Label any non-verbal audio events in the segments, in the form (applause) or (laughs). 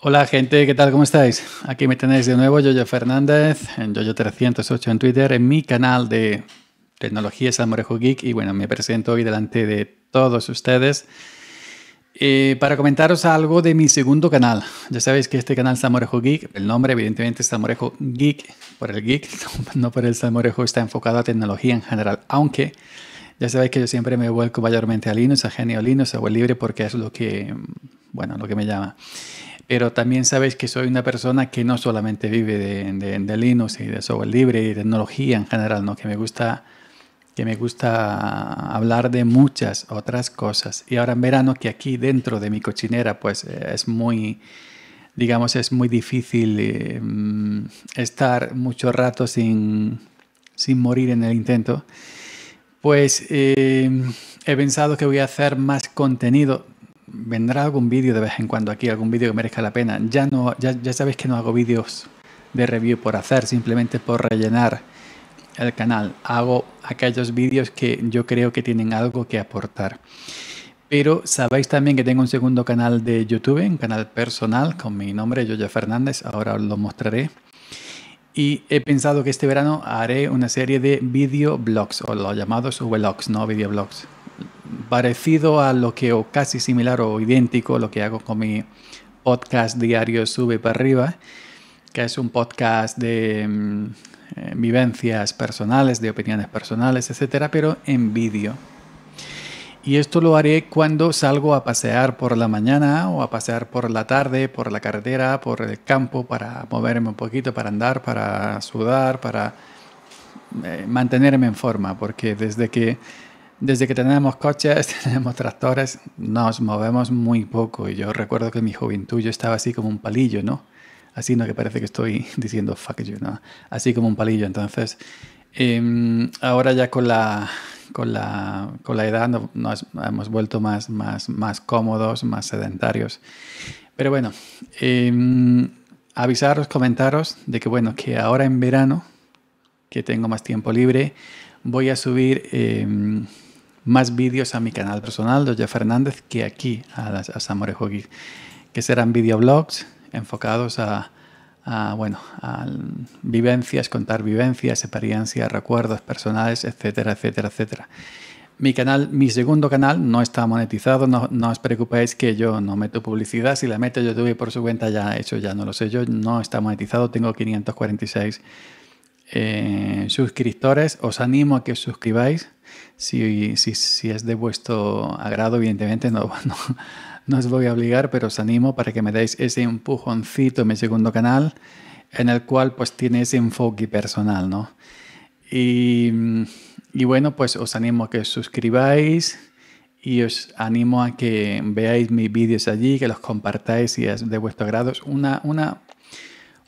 Hola gente, ¿qué tal? ¿Cómo estáis? Aquí me tenéis de nuevo, Yoyo Fernández, en Yoyo308 en Twitter, en mi canal de tecnología Salmorejo Geek y bueno, me presento hoy delante de todos ustedes eh, para comentaros algo de mi segundo canal. Ya sabéis que este canal Salmorejo Geek, el nombre evidentemente es Salmorejo Geek, por el geek, (laughs) no por el Salmorejo, está enfocado a tecnología en general, aunque... Ya sabéis que yo siempre me vuelco mayormente a Linux, a Genio Linux, a Web Libre, porque es lo que, bueno, lo que me llama pero también sabéis que soy una persona que no solamente vive de, Linux y de software libre y tecnología en general, ¿no? que, me gusta, que me gusta hablar de muchas otras cosas. Y ahora en verano, que aquí dentro de mi cochinera, pues eh, es muy, digamos, es muy difícil eh, mm, estar mucho rato sin, sin morir en el intento. Pues eh, he pensado que voy a hacer más contenido vendrá algún vídeo de vez en cuando aquí, algún vídeo que merezca la pena. Ya, no, ya, sabéis que no hago vídeos de review por hacer, simplemente por rellenar el canal. Hago aquellos vídeos que yo creo que tienen algo que aportar. Pero sabéis también que tengo un segundo canal de YouTube, un canal personal con mi nombre, Yoyo Fernández, ahora os lo mostraré. Y he pensado que este verano haré una serie de videoblogs, o los llamados vlogs, no videoblogs parecido a lo que, o casi similar o idéntico lo que hago con mi podcast diario Sube para arriba, que es un podcast de mm, eh, vivencias personales, de opiniones personales, etcétera, pero en vídeo. Y esto lo haré cuando salgo a pasear por la mañana o a pasear por la tarde, por la carretera, por el campo, para moverme un poquito, para andar, para sudar, para eh, mantenerme en forma, porque desde que desde que tenemos coches, (laughs) tenemos tractores, nos movemos muy poco. Y yo recuerdo que en mi juventud yo estaba así como un palillo, ¿no? Así no que parece que estoy (laughs) diciendo fuck you, ¿no? Así como un palillo. Entonces, em, ahora ya con la, con la, con la edad nos, hemos vuelto más, más, más cómodos, más sedentarios. Pero bueno, em, avisaros, comentaros de que bueno, que ahora en verano, que tengo más tiempo libre, voy a subir... Em, más vídeos a mi canal personal, doña Fernández, que aquí a, Samore a que serán videoblogs enfocados a, bueno, a vivencias, contar vivencias, experiencias, recuerdos personales, etcétera, etcétera, etcétera. Mi canal, mi segundo canal, no está monetizado, no, os preocupéis que yo no meto publicidad, si la meto YouTube por su cuenta ya, eso ya no lo sé yo, no está monetizado, tengo 546 eh, suscriptores, os animo a que os suscribáis. Si, si, es de vuestro agrado, evidentemente (laughs) no, no, os voy a obligar, pero os animo para que me deis ese empujoncito en mi segundo canal, en el cual pues tiene ese enfoque personal, ¿no? Y, bueno, pues os animo a que os suscribáis y os animo a que veáis mis vídeos allí, que los compartáis si es de vuestro agrado. Es una, una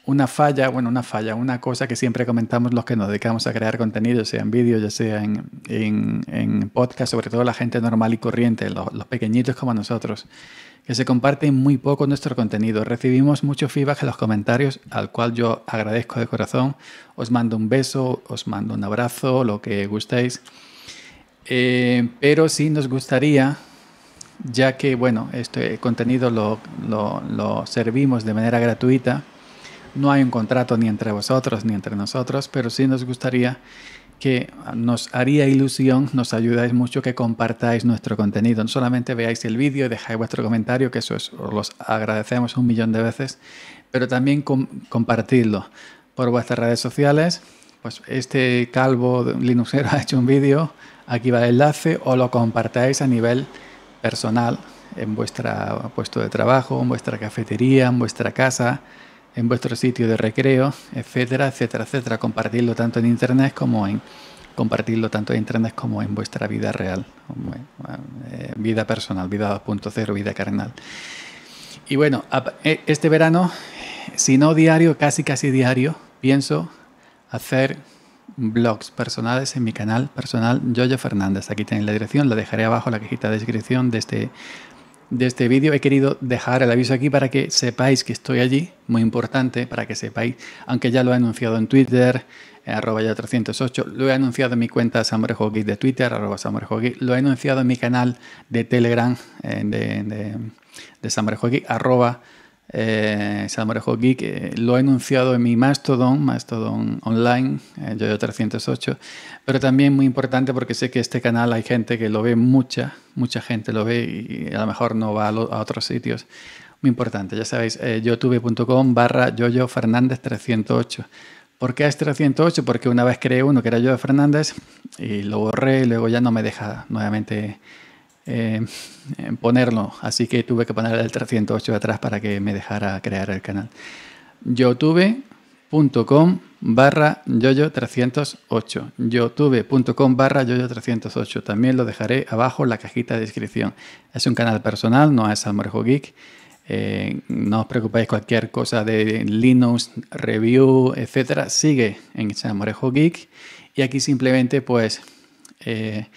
una falla, bueno, una falla, una cosa que siempre comentamos los que nos dedicamos a crear contenido, sea en vídeo, ya sea en, en, podcast, sobre todo la gente normal y corriente, los, pequeñitos como nosotros, que se comparten muy poco nuestro contenido. Recibimos mucho feedback en los comentarios, al cual yo agradezco de corazón. Os mando un beso, os mando un abrazo, lo que gustéis. Eh, pero sí nos gustaría ya que bueno, este contenido lo servimos de manera gratuita, no hay un contrato ni entre vosotros ni entre nosotros, pero sí nos gustaría que nos haría ilusión, nos ayudáis mucho que compartáis nuestro contenido. No solamente veáis el vídeo y dejáis vuestro comentario, que eso os los agradecemos un millón de veces, pero también compartidlo por vuestras redes sociales. Pues este calvo Linuxero (laughs) ha hecho un vídeo, aquí va el enlace, o lo compartáis a nivel personal en vuestro puesto de trabajo, en vuestra cafetería, en vuestra casa, en vuestro sitio de recreo, etcétera, etcétera, etcétera. Compartirlo tanto en internet como en compartirlo tanto en internet como en vuestra vida real, eh, vida personal, vida 2.0, vida carnal. Y bueno, e, este verano, si no diario, casi casi diario, pienso hacer blogs personales en mi canal personal Jojo Fernández. Aquí tenéis la dirección, la dejaré abajo en la cajita de descripción de este de este vídeo. He querido dejar el aviso aquí para que sepáis que estoy allí, muy importante, para que sepáis, aunque ya lo he anunciado en Twitter, eh, arroba ya 308, lo he anunciado en mi cuenta Samurajogui de Twitter, arroba lo he anunciado en mi canal de Telegram eh, de, de, arroba eh, Salmorejo Geek, eh, lo he anunciado en mi Mastodon, Mastodon Online, eh, Yoyo308, pero también muy importante porque sé que este canal hay gente que lo ve, mucha, mucha gente lo ve y, a lo mejor no va a, otros sitios. Muy importante, ya sabéis, eh, youtube.com barra Yoyo Fernández 308. ¿Por qué es 308? Porque una vez creé uno que era Yoyo Fernández y lo borré y luego ya no me deja nuevamente eh, ponerlo, así que tuve que poner el 308 atrás para que me dejara crear el canal. youtube.com barra yoyo308 youtube.com barra yoyo308 también lo dejaré abajo en la cajita de descripción es un canal personal, no es Almorejo Geek eh, no os preocupéis cualquier cosa de Linux, review, etcétera, sigue en Amorejo Geek. Y aquí simplemente, pues, eh,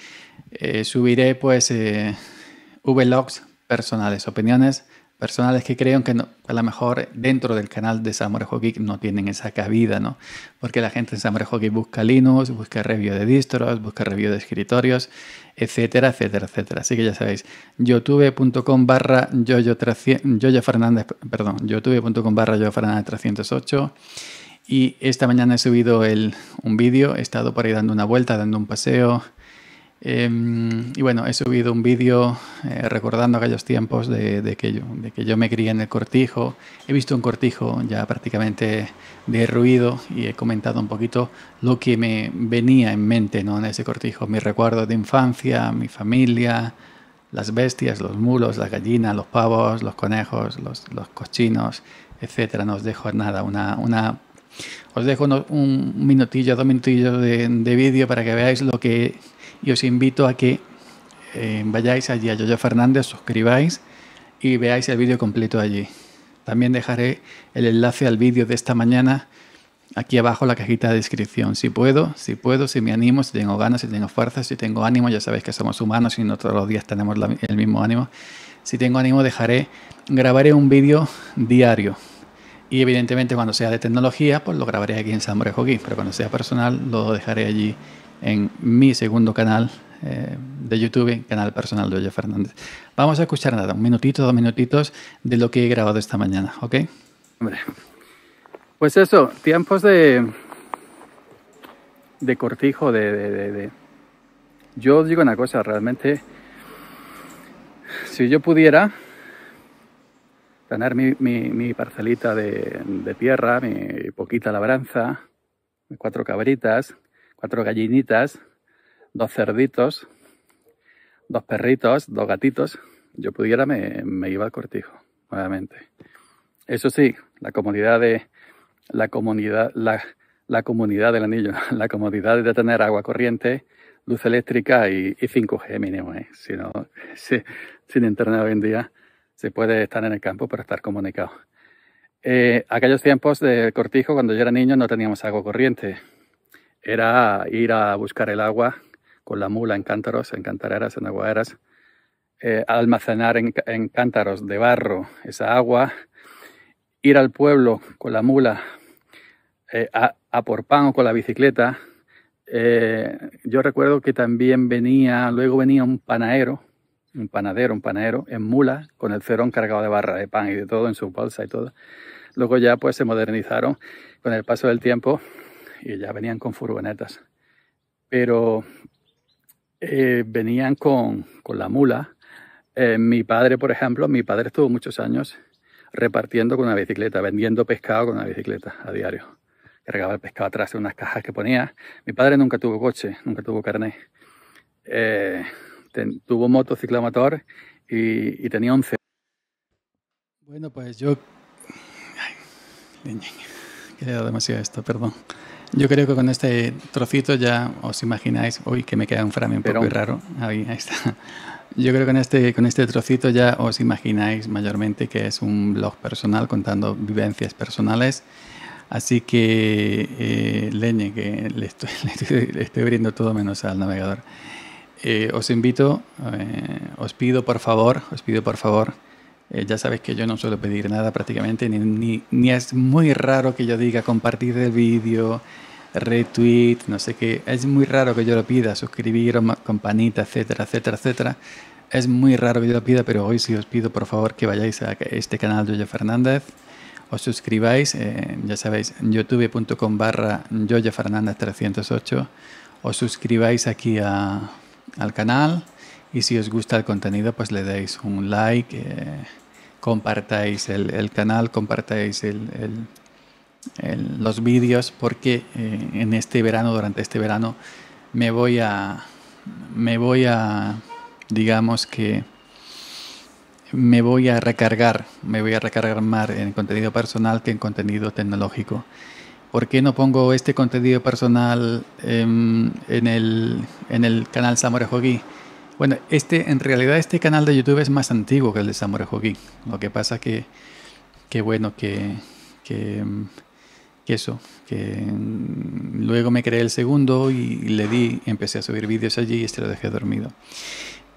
eh, subiré pues eh, vlogs personales, opiniones personales que creo que a lo mejor dentro del canal de Samurai Hockey no tienen esa cabida, ¿no? Porque la gente en Samurai Geek busca Linux, busca review de distros, busca review de escritorios, etcétera, etcétera, etcétera. Así que ya sabéis, youtube.com barra yoyo Fernández, perdón, youtube.com barra yoyo Fernández 308. Y esta mañana he subido un vídeo, he estado por ahí dando una vuelta, dando un paseo, Em, y bueno, he subido un vídeo eh, recordando aquellos tiempos de, que yo, de que yo me crié en el cortijo. He visto un cortijo ya prácticamente derruido y he comentado un poquito lo que me venía en mente ¿no? en ese cortijo. Mis recuerdos de infancia, mi familia, las bestias, los mulos, las gallinas, los pavos, los conejos, los, los cochinos, etcétera. No os dejo nada, una, una os dejo un, un minutillo, dos minutillos de vídeo para que veáis lo que y os invito a que eh, vayáis allí a Yoyo Fernández, suscribáis y veáis el vídeo completo allí. También dejaré el enlace al vídeo de esta mañana aquí abajo en la cajita de descripción. Si puedo, si puedo, si me animo, si tengo ganas, si tengo fuerza, si tengo ánimo, ya sabéis que somos humanos y no todos los días tenemos el mismo ánimo. Si tengo ánimo, dejaré, grabaré un vídeo diario. Y evidentemente cuando sea de tecnología, pues lo grabaré aquí en San hockey pero cuando sea personal, lo dejaré allí en mi segundo canal eh, de YouTube, canal personal de Oye Fernández. Vamos a escuchar nada, un minutito, dos minutitos de lo que he grabado esta mañana, ¿ok? Hombre, pues eso, tiempos de, de cortijo, de, de, de... Yo digo una cosa, realmente, si yo pudiera tener mi, parcelita de, de tierra, mi poquita labranza, mis cuatro cabritas, cuatro gallinitas, dos cerditos, dos perritos, dos gatitos. Yo pudiera me, iba al cortijo, nuevamente. Eso sí, la comunidad de la comunidad, la, comunidad del anillo, (laughs) la comodidad de tener agua corriente, luz eléctrica y, 5G mínimo. ¿eh? Si no, (laughs) sin internet hoy en día se puede estar en el campo para estar comunicado. Eh, aquellos tiempos de cortijo, cuando yo era niño, no teníamos agua corriente era ir a buscar el agua con la mula en cántaros, en cantareras, en aguaderas, eh, almacenar en, cántaros de barro esa agua, ir al pueblo con la mula eh, a, por pan o con la bicicleta. Eh, yo recuerdo que también venía, luego venía un panadero, un panadero, un panadero, en mula, con el cerón cargado de barra de pan y de todo en su bolsa y todo. Luego ya pues se modernizaron con el paso del tiempo y ya venían con furgonetas, pero eh, venían con, la mula. Eh, mi padre, por ejemplo, mi padre estuvo muchos años repartiendo con una bicicleta, vendiendo pescado con una bicicleta a diario. Cargaba el pescado atrás de unas cajas que ponía. Mi padre nunca tuvo coche, nunca tuvo carnet. Eh, tuvo moto, ciclomotor y, tenía 11. Bueno, pues yo... Ay, demasiado esto, perdón. Yo creo que con este trocito ya os imagináis, uy, que me queda un frame un poco raro, ahí, está. Yo creo que con este, con este trocito ya os imagináis mayormente que es un blog personal contando vivencias personales. Así que eh, leñe, que (laughs) le estoy, le, estoy, abriendo todo menos al navegador. Eh, os invito, eh, os pido por favor, os pido por favor eh, ya sabéis que yo no suelo pedir nada prácticamente, ni, es muy raro que yo diga compartir el vídeo, retweet, no sé qué. Es muy raro que yo lo pida, suscribir, campanita, etcétera, etcétera, etcétera. Es muy raro que yo lo pida, pero hoy sí os pido por favor que vayáis a este canal de Yoyo Fernández, os suscribáis, eh, ya sabéis, youtube.com barra Yoyo Fernández 308, os suscribáis aquí al canal y si os gusta el contenido pues le deis un like. Eh, compartáis el, canal, compartáis los vídeos, porque eh, en este verano, durante este verano, me voy a, me voy a, digamos que, me voy a recargar, me voy a recargar más en contenido personal que en contenido tecnológico. ¿Por qué no pongo este contenido personal em, en, el, en el canal Samurai Hogi? Bueno, este, en realidad este canal de YouTube es más antiguo que el de Samurai Hogi. Lo que pasa que, que bueno, que, que, mm, eso, que mm, luego me creé el segundo y le di, empecé a subir vídeos allí y este lo dejé dormido.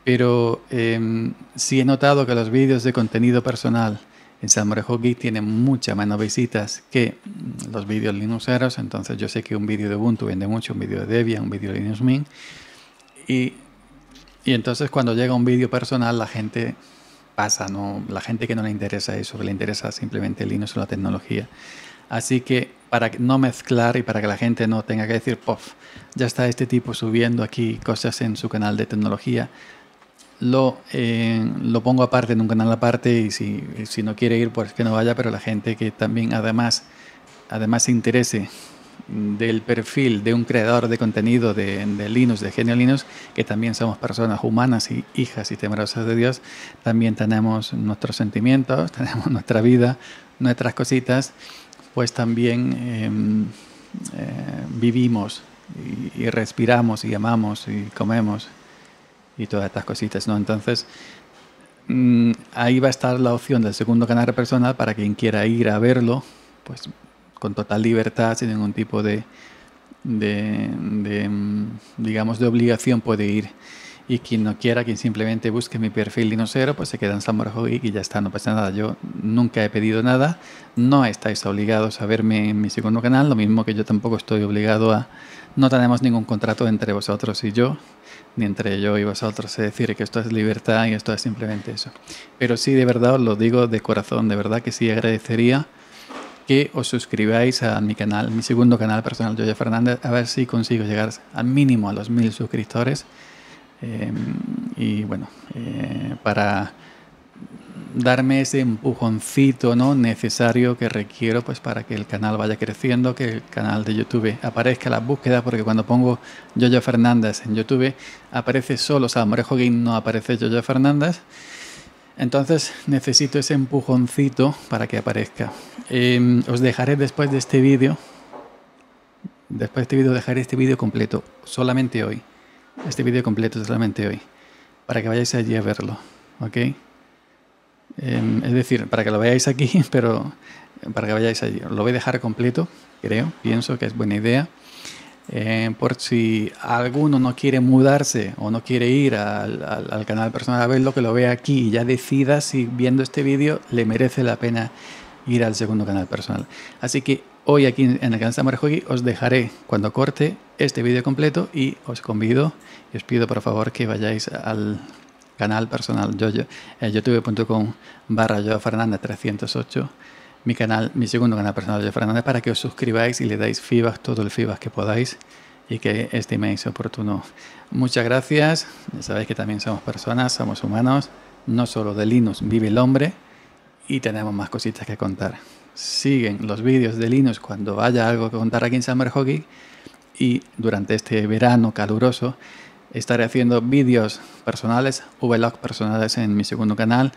Pero em, sí he notado que los vídeos de contenido personal en Samurai Geek tienen mucha menos visitas que mm, los vídeos linuxeros, entonces yo sé que un vídeo de Ubuntu vende mucho, un vídeo de Debian, un vídeo de Linux Mint, y y entonces cuando llega un vídeo personal la gente pasa, ¿no? la gente que no le interesa eso, que le interesa simplemente Linux o la tecnología. Así que para no mezclar y para que la gente no tenga que decir, puff, ya está este tipo subiendo aquí cosas en su canal de tecnología, lo, eh, lo pongo aparte en un canal aparte y si, si no quiere ir, pues que no vaya, pero la gente que también además, además se interese del perfil de un creador de contenido de, Linux, de Genio Linux, que también somos personas humanas y hijas y temerosas de Dios, también tenemos nuestros sentimientos, (laughs) tenemos nuestra vida, nuestras cositas, pues también em, eh, vivimos y, respiramos y amamos y comemos y todas estas cositas, ¿no? Entonces, mm, ahí va a estar la opción del segundo canal personal para quien quiera ir a verlo, pues con total libertad, sin ningún tipo de, de, mm, digamos, de obligación puede ir. Y quien no quiera, quien simplemente busque mi perfil dinosero, pues se queda en San Borja y ya está, no pasa nada. Yo nunca he pedido nada, no estáis obligados a verme en mi segundo canal, lo mismo que yo tampoco estoy obligado a... No tenemos ningún contrato entre vosotros y yo, ni entre yo y vosotros, es decir, que esto es libertad y esto es simplemente eso. Pero sí, de verdad, os lo digo de corazón, de verdad que sí agradecería que os suscribáis a mi canal, mi segundo canal personal, Joya Fernández, a ver si consigo llegar al mínimo a los mil suscriptores. Em, y bueno, eh, para darme ese empujoncito ¿no? necesario que requiero pues para que el canal vaya creciendo, que el canal de YouTube aparezca en las búsquedas, porque cuando pongo Yoyo Fernández en YouTube aparece solo o Morejo Game, no aparece Yoyo Fernández. Entonces necesito ese empujoncito para que aparezca. Em, os dejaré después de este vídeo, después de este vídeo dejaré este vídeo completo, solamente hoy. Este vídeo completo solamente hoy, para que vayáis allí a verlo, ¿ok? Em, es decir, para que lo veáis aquí, (laughs) pero para que vayáis allí. Lo voy a dejar completo, creo, pienso que es buena idea. Eh, por si alguno no quiere mudarse o no quiere ir al, canal personal a verlo, que lo vea aquí y ya decida si viendo este vídeo le merece la pena ir al segundo canal personal. Así que hoy aquí en el canal Samurai os dejaré cuando corte este vídeo completo y os convido y os pido por favor que vayáis al canal personal eh, youtube.com barra yo fernanda 308 mi canal, mi segundo canal personal de Fernández, para que os suscribáis y le dais feedback, todo el feedback que podáis y que estiméis oportuno. Muchas gracias. Ya sabéis que también somos personas, somos humanos. No solo de Linux vive el hombre y tenemos más cositas que contar. Siguen los vídeos de Linux cuando haya algo que contar aquí en Summer Hockey y durante este verano caluroso estaré haciendo vídeos personales, vlogs personales en mi segundo canal,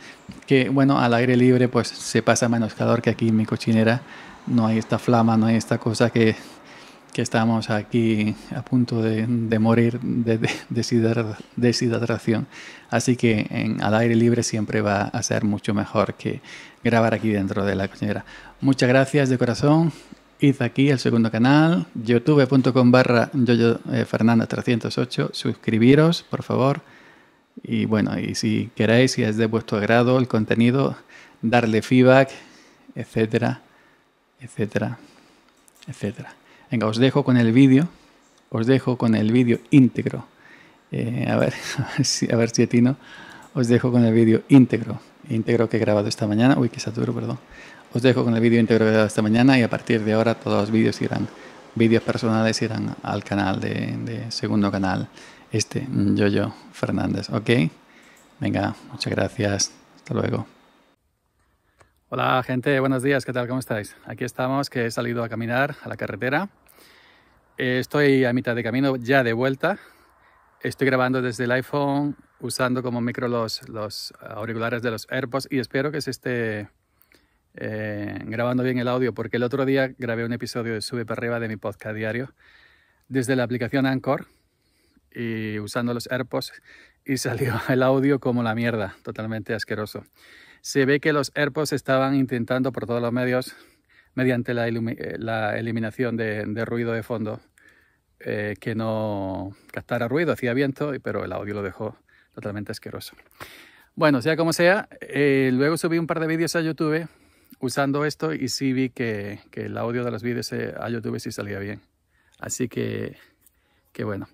que bueno, al aire libre pues se pasa menos calor que aquí en mi cochinera, no hay esta flama, no hay esta cosa que, que estamos aquí a punto de, morir de, de, (laughs) deshidratación, así que en, al aire libre siempre va a ser mucho mejor que grabar aquí dentro de la cochinera. Muchas gracias de corazón Id aquí al segundo canal, youtube.com barra yoyofernanda eh, 308 Suscribiros, por favor. Y bueno, y si queréis, si es de vuestro agrado el contenido, darle feedback, etcétera, etcétera, etcétera. Venga, os dejo con el vídeo. Os dejo con el vídeo íntegro. Eh, (laughs) a, ver, si, a ver si atino. Os dejo con el vídeo íntegro. Íntegro que he grabado esta mañana. Uy, que saturo, perdón. Os dejo con el vídeo integrado de esta mañana y a partir de ahora todos los vídeos irán, vídeos personales irán al canal de, segundo canal, este Yoyo Fernández, ¿ok? Venga, muchas gracias, hasta luego. Hola gente, buenos días, ¿qué tal? ¿Cómo estáis? Aquí estamos, que he salido a caminar a la carretera. Eh, estoy a mitad de camino, ya de vuelta. Estoy grabando desde el iPhone usando como micro los, los auriculares de los AirPods y espero que se esté eh, grabando bien el audio, porque el otro día grabé un episodio de Sube para arriba de mi podcast diario desde la aplicación Anchor y usando los AirPods y (laughs) salió el audio como la mierda, totalmente asqueroso. Se ve que los AirPods estaban intentando por todos los medios, mediante la, eh, eliminación de, ruido de fondo, eh, que no captara ruido, hacía viento, pero el audio lo dejó totalmente asqueroso. Bueno, sea como sea, luego subí un par de vídeos a YouTube usando esto y sí vi que, que el audio de los vídeos eh, a YouTube sí salía bien. Así que, qué bueno.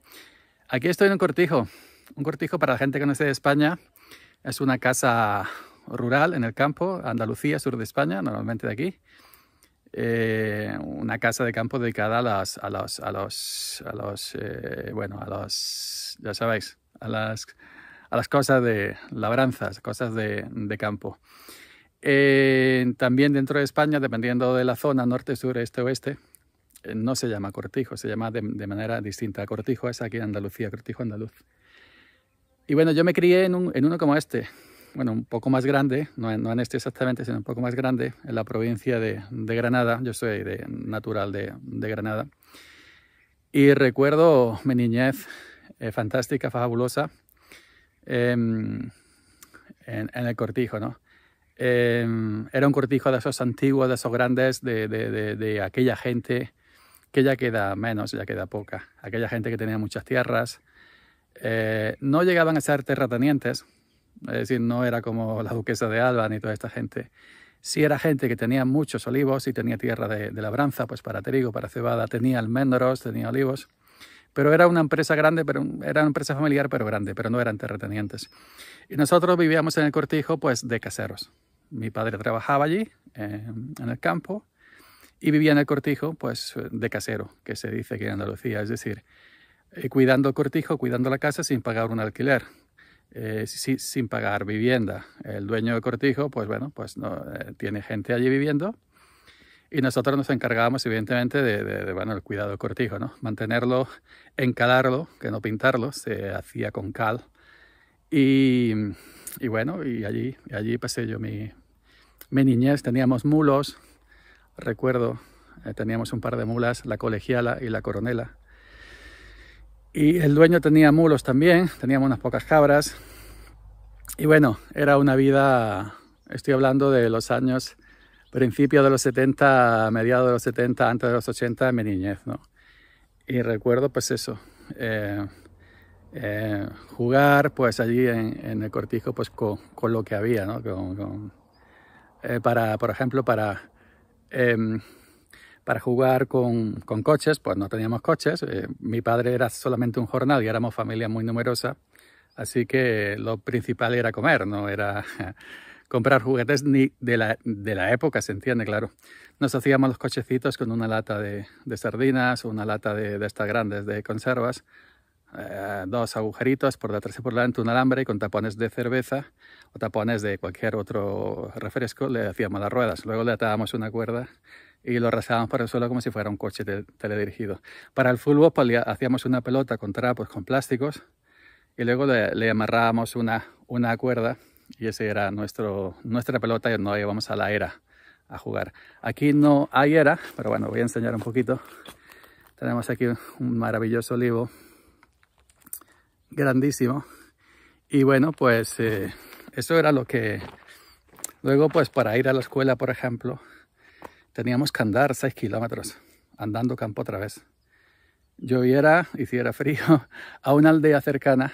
Aquí estoy en un cortijo. Un cortijo para la gente que no esté de España. Es una casa rural en el campo, Andalucía, sur de España, normalmente de aquí. Eh, una casa de campo dedicada a las, a los, a los, a los eh, bueno, a los, ya sabéis, a las, a las cosas de labranzas, cosas de, de campo también dentro de España, dependiendo de la zona norte, sur, este, oeste, eh, no se llama cortijo, se llama de, manera distinta. Cortijo es aquí en Andalucía, cortijo andaluz. Y bueno, yo me crié en, uno como este, bueno, un poco más grande, no en, este exactamente, sino un poco más grande, en la provincia de, Granada. Yo soy natural de, Granada. Y recuerdo mi niñez eh, fantástica, fabulosa, em, en, el cortijo, ¿no? Em, era un cortijo de esos antiguos, de esos grandes, de, aquella gente que ya queda menos, ya queda poca. Aquella gente que tenía muchas tierras. Eh, no llegaban a ser terratenientes, es decir, no era como la duquesa de Alba ni toda esta gente. si era gente que tenía muchos olivos y tenía tierra de, labranza, pues para trigo, para cebada, tenía almendros, tenía olivos. Pero era una empresa grande, pero era una empresa familiar, pero grande, pero no eran terratenientes. Y nosotros vivíamos en el cortijo, pues, de caseros mi padre trabajaba allí, em, en el campo, y vivía en el cortijo, pues de casero, que se dice que en Andalucía, es decir, eh, cuidando el cortijo, cuidando la casa sin pagar un alquiler, eh, sin pagar vivienda. El dueño del cortijo, pues bueno, pues no, eh, tiene gente allí viviendo. Y nosotros nos encargábamos, evidentemente, de, bueno, el cuidado del cortijo, ¿no? Mantenerlo, encalarlo, que no pintarlo, se hacía con cal. Y, bueno, y allí, y allí pasé yo mi, mi niñez teníamos mulos, recuerdo, eh, teníamos un par de mulas, la colegiala y la coronela. Y el dueño tenía mulos también, teníamos unas pocas cabras. Y bueno, era una vida, estoy hablando de los años, principio de los 70, mediados de los 70, antes de los 80, mi niñez, ¿no? Y recuerdo pues eso, eh, eh, jugar pues allí en, el cortijo pues con, lo que había, ¿no? con, eh, para, por ejemplo, para, em, para jugar con, con, coches, pues no teníamos coches. Eh, mi padre era solamente un jornal y éramos familia muy numerosa, así que lo principal era comer, no era (laughs) comprar juguetes ni de la, de la época, se entiende, claro. Nos hacíamos los cochecitos con una lata de, de sardinas, una lata de estas grandes de conservas, eh, dos agujeritos por detrás y por delante, un alambre y con tapones de cerveza o tapones de cualquier otro refresco le hacíamos las ruedas. Luego le atábamos una cuerda y lo rasábamos por el suelo como si fuera un coche teledirigido. Para el fútbol pues, hacíamos una pelota con trapos, con plásticos y luego le, amarrábamos una, una cuerda y esa era nuestro, nuestra pelota y nos íbamos a la era a jugar. Aquí no hay era, pero bueno, voy a enseñar un poquito. Tenemos aquí un maravilloso olivo grandísimo. Y bueno, pues eh, eso era lo que... Luego, pues para ir a la escuela, por ejemplo, teníamos que andar seis kilómetros, andando campo otra vez. Lloviera, hiciera frío, (laughs) a una aldea cercana,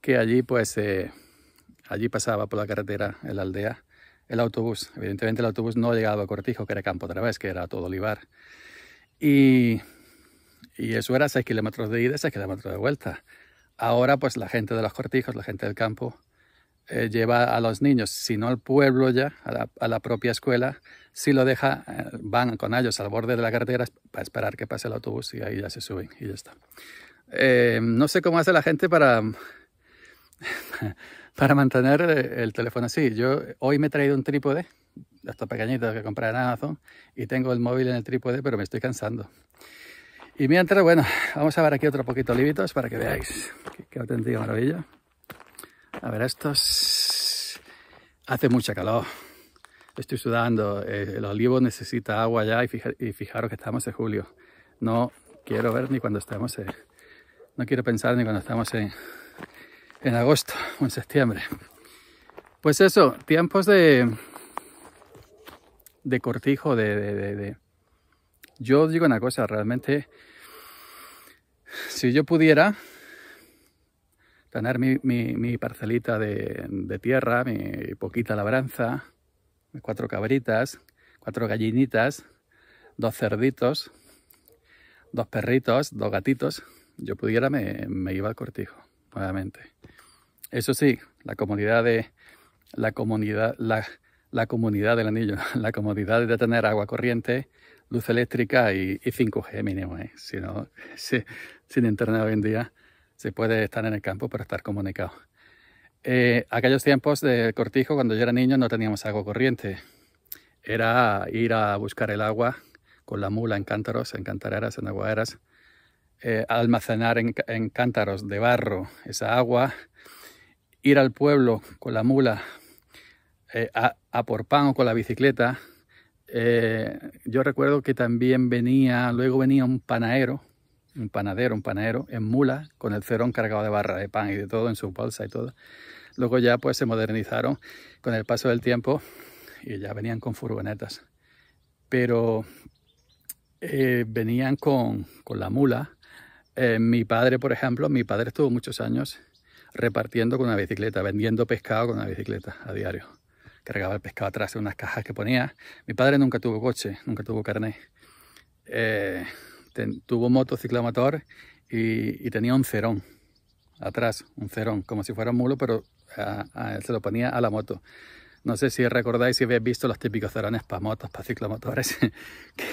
que allí pues... Eh, allí pasaba por la carretera, la aldea, el autobús. Evidentemente el autobús no llegaba a Cortijo, que era campo otra vez, que era todo olivar. Y, y eso era seis kilómetros de ida y 6 kilómetros de vuelta. Ahora pues la gente de los cortijos, la gente del campo, eh, lleva a los niños, si no al pueblo ya, a la, propia escuela, si lo deja, eh, van con ellos al borde de la carretera para esperar que pase el autobús y ahí ya se suben y ya está. Eh, no sé cómo hace la gente para, (laughs) para mantener el teléfono así. Yo hoy me he traído un trípode, estos pequeñito que compré en Amazon, y tengo el móvil en el trípode, pero me estoy cansando. Y mientras, bueno, vamos a ver aquí otro poquito olivitos para que veáis. Qué, auténtica maravilla. A ver, estos... Hace mucha calor. Estoy sudando. Eh, el olivo necesita agua ya y, fijaros que estamos en julio. No quiero ver ni cuando estamos En... No quiero pensar ni cuando estamos en, en agosto o en septiembre. Pues eso, tiempos de, de cortijo, de, de, de, Yo digo una cosa, realmente si yo pudiera tener mi, parcelita de, tierra, mi poquita labranza, cuatro cabritas, cuatro gallinitas, dos cerditos, dos perritos, dos gatitos, yo pudiera me, iba al cortijo, nuevamente. Eso sí, la comodidad de la comunidad, la comunidad del anillo, (laughs) la comodidad de tener agua corriente, luz eléctrica y, 5G mínimo. ¿eh? (laughs) Si sin internet hoy en día se puede estar en el campo para estar comunicado. Eh, aquellos tiempos de cortijo, cuando yo era niño, no teníamos agua corriente. Era ir a buscar el agua con la mula en cántaros, en cantareras, en aguaderas, eh, almacenar en, cántaros de barro esa agua, ir al pueblo con la mula a, por pan o con la bicicleta, eh, yo recuerdo que también venía, luego venía un panadero, un panadero, un panadero en mula, con el cerón cargado de barra de pan y de todo en su bolsa y todo. Luego ya pues se modernizaron con el paso del tiempo y ya venían con furgonetas. Pero eh, venían con, la mula. Eh, mi padre, por ejemplo, mi padre estuvo muchos años repartiendo con una bicicleta, vendiendo pescado con una bicicleta a diario cargaba el pescado atrás en unas cajas que ponía. Mi padre nunca tuvo coche, nunca tuvo carnet. Eh, tuvo moto, ciclomotor y, tenía un cerón atrás, un cerón, como si fuera un mulo, pero a, se lo ponía a la moto. No sé si recordáis si habéis visto los típicos cerones para motos, para ciclomotores,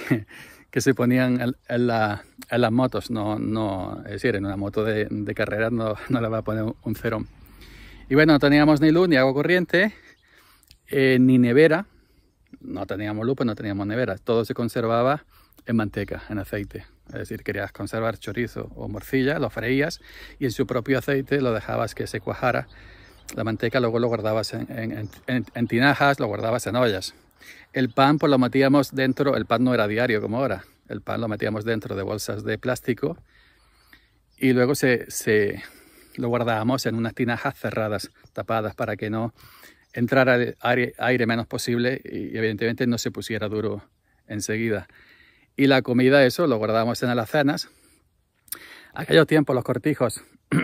(laughs) que, se ponían en, las motos. No, es decir, en una moto de, de carrera no, no le va a poner un cerón. Y bueno, no teníamos ni luz ni agua corriente eh, ni nevera, no teníamos lupa, no teníamos nevera, todo se conservaba en manteca, en aceite. Es decir, querías conservar chorizo o morcilla, lo freías y en su propio aceite lo dejabas que se cuajara. La manteca luego lo guardabas en, tinajas, lo guardabas en ollas. El pan pues lo metíamos dentro, el pan no era diario como ahora, el pan lo metíamos dentro de bolsas de plástico y luego se, se lo guardábamos en unas tinajas cerradas, tapadas, para que no entrar al aire, menos posible y evidentemente no se pusiera duro enseguida. Y la comida, eso, lo guardábamos en alacenas. Aquellos tiempos los cortijos (clears throat)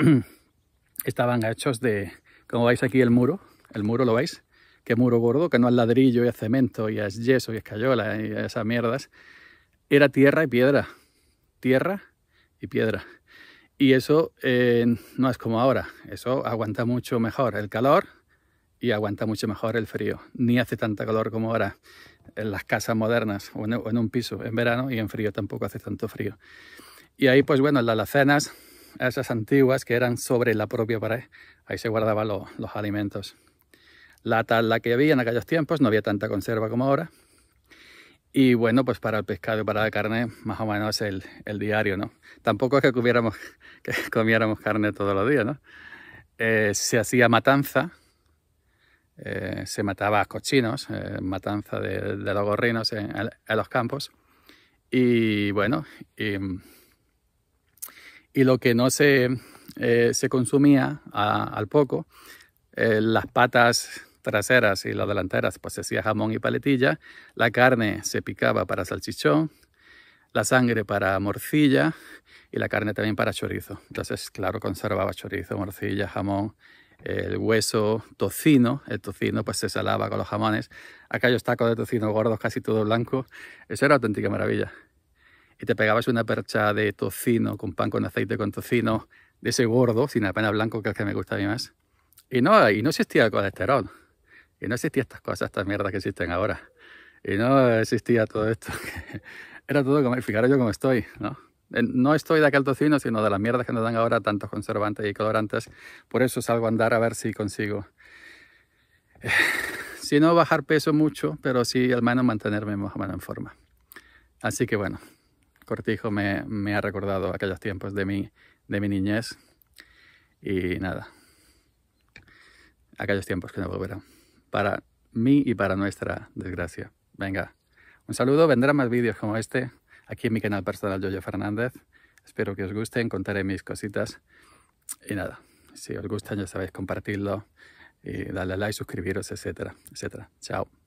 estaban hechos de, como veis aquí, el muro. El muro, ¿lo veis? Qué muro gordo, que no es ladrillo y es cemento y es yeso y es y esas mierdas. Era tierra y piedra. Tierra y piedra. Y eso eh, no es como ahora. Eso aguanta mucho mejor el calor, y aguanta mucho mejor el frío. Ni hace tanta calor como ahora en las casas modernas o en, un piso en verano y en frío tampoco hace tanto frío. Y ahí pues bueno, las alacenas, esas antiguas que eran sobre la propia pared, ahí se guardaban los alimentos. La tala que había en aquellos tiempos, no había tanta conserva como ahora. Y bueno, pues para el pescado para la carne, más o menos el, el diario, ¿no? Tampoco es que, (laughs) comiéramos carne todos los días, ¿no? Eh, se hacía matanza, eh, se mataba a cochinos, eh, matanza de, los gorrinos en, los campos. Y bueno, y, lo que no se, eh, consumía al poco, las patas traseras y las delanteras, pues hacía jamón y paletilla, la carne se picaba para salchichón, la sangre para morcilla y la carne también para chorizo. Entonces, claro, conservaba chorizo, morcilla, jamón, el hueso tocino, el tocino pues se salaba con los jamones, aquellos tacos de tocino gordos casi todo blanco, eso era auténtica maravilla. Y te pegabas una percha de tocino con pan con aceite con tocino, de ese gordo, sin apenas blanco, que es el que me gusta a mí más. Y no, y no existía el colesterol, y no existían estas cosas, estas mierdas que existen ahora, y no existía todo esto. (laughs) era todo como, fijaros yo cómo estoy, ¿no? No estoy de aquel tocino, sino de las mierdas que nos dan ahora tantos conservantes y colorantes. Por eso salgo a andar a ver si consigo. (sighs) si no bajar peso mucho, pero sí al menos mantenerme más o menos en forma. Así que bueno, Cortijo me, ha recordado aquellos tiempos de mi, de mi niñez. Y nada, aquellos tiempos que no volverán. Para mí y para nuestra desgracia. Venga, un saludo, vendrán más vídeos como este aquí en mi canal personal Yoyo Fernández. Espero que os gusten, contaré mis cositas. Y nada, si os gustan ya sabéis compartirlo, y darle like, suscribiros, etcétera, etcétera. Chao.